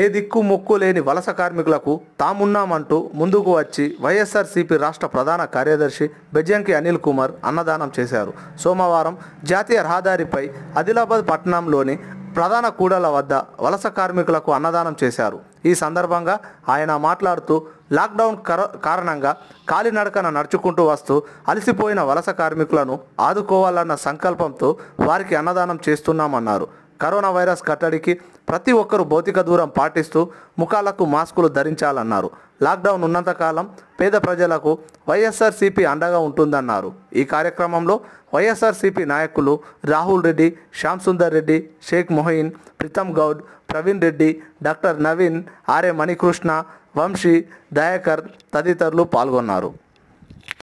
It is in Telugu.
ఏ దిక్కు ముక్కు లేని వలస కార్మికులకు తామున్నామంటూ ముందుకు వచ్చి వైఎస్ఆర్సీపీ రాష్ట్ర ప్రధాన కార్యదర్శి బెజ్జంకి అనిల్ కుమార్ అన్నదానం చేశారు సోమవారం జాతీయ రహదారిపై ఆదిలాబాద్ పట్టణంలోని ప్రధాన కూడల వద్ద వలస కార్మికులకు అన్నదానం చేశారు ఈ సందర్భంగా ఆయన మాట్లాడుతూ లాక్డౌన్ కారణంగా కాలినడకన నడుచుకుంటూ వస్తూ అలసిపోయిన వలస కార్మికులను ఆదుకోవాలన్న సంకల్పంతో వారికి అన్నదానం చేస్తున్నామన్నారు కరోనా వైరస్ కట్టడికి ప్రతి ఒక్కరూ భౌతిక దూరం పాటిస్తూ ముఖాలకు మాస్కులు ధరించాలన్నారు లాక్డౌన్ ఉన్నంతకాలం పేద ప్రజలకు వైఎస్ఆర్సీపీ అండగా ఉంటుందన్నారు ఈ కార్యక్రమంలో వైఎస్ఆర్సీపీ నాయకులు రాహుల్ రెడ్డి శ్యామ్ సుందర్ రెడ్డి షేక్ మొహయిన్ ప్రీతమ్ గౌడ్ ప్రవీణ్ రెడ్డి డాక్టర్ నవీన్ ఆర్ఏ మణికృష్ణ వంశీ దయాకర్ తదితరులు పాల్గొన్నారు